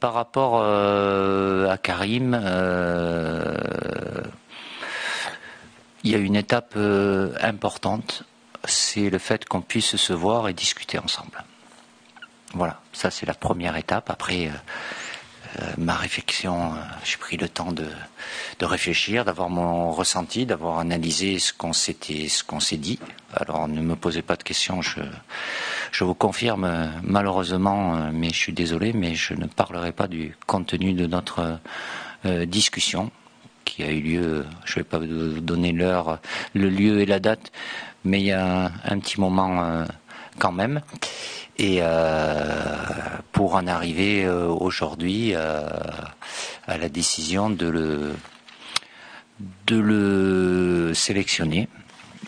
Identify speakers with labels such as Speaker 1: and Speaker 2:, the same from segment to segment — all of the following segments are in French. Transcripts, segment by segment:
Speaker 1: par rapport euh, à Karim, euh, il y a une étape euh, importante, c'est le fait qu'on puisse se voir et discuter ensemble. Voilà, ça c'est la première étape. Après, euh, ma réflexion, euh, j'ai pris le temps de, réfléchir, d'avoir mon ressenti, d'avoir analysé ce qu'on s'était, ce qu'on s'est dit. Alors ne me posez pas de questions, je, vous confirme malheureusement, euh, mais je suis désolé, mais je ne parlerai pas du contenu de notre discussion qui a eu lieu, je ne vais pas vous donner l'heure, le lieu et la date, mais il y a un, petit moment quand même. Et euh, pour en arriver euh, aujourd'hui euh, à la décision de le, de le sélectionner.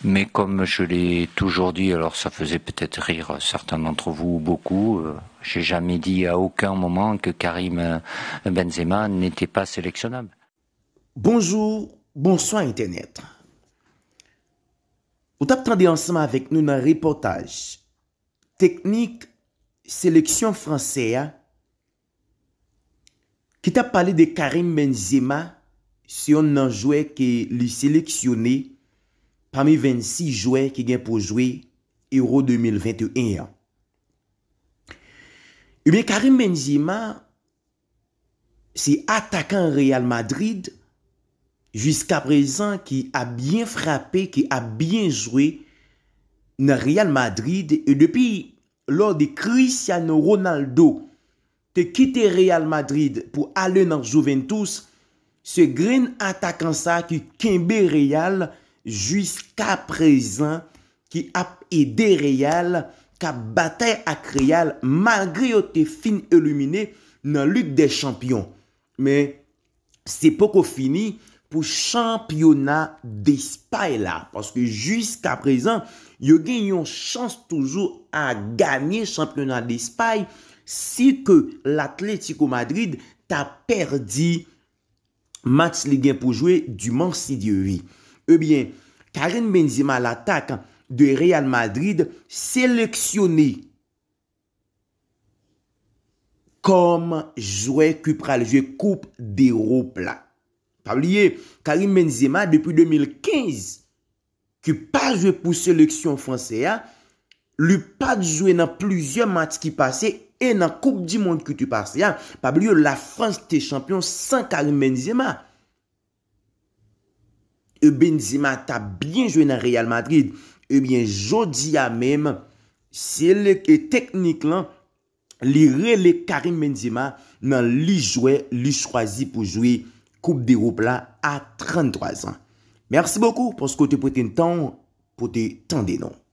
Speaker 1: Mais comme je l'ai toujours dit, alors ça faisait peut-être rire certains d'entre vous beaucoup, j'ai jamais dit à aucun moment que Karim Benzema n'était pas sélectionnable.
Speaker 2: Bonjour, bonsoir Internet. Vous avez ensemble avec nous dans un reportage Teknik seleksyon franse a Ki ta pale de Karim Benzema Se yon nan jouè ki li seleksyonè Pamè 26 jouè ki gen pou jouè Euro 2021 Ebyen eh Karim Benzema Se atakan Real Madrid Juska prezan ki a bien frape Ki a bien jouè dans Real Madrid et depuis lors de Cristiano Ronaldo te quitter Real Madrid pour aller dans Juventus, ce green attaquant ça qui kembe Real jusqu'à présent qui a aidé Real qui a bataille avec Real malgré te fin illuminé dans la lutte des Champions. Mais c'est pas fini pou champyonat despae la. Paske jiska prezan, yo gen yon chans toujou a ganyen champyonat despae si ke l'Atletico Madrid ta perdi match ligyen pou jwe du Mansidiovi. Ebyen, eh Karim Benzema l'atak de Real Madrid seleksyoni kom jwe kupra le jwe koup de Ropla. Pabliye, Karim Benzema depi 2015 ki pa jwe pou seleksyon franse ya, li pa jwe nan plizye mat ki pase e nan koup di moun ki tu pase ya. Pabliye, la France te champion san Karim Benzema. E Benzema ta bjen jwe nan Real Madrid. E bjen, jodi ya mem, se le ke teknik lan, li rele Karim Benzema nan li jwe, li chwazi pou jwe koup di roup la a 33 an. Mersi bokou pou skou te pwete n tan, pwete tan denon.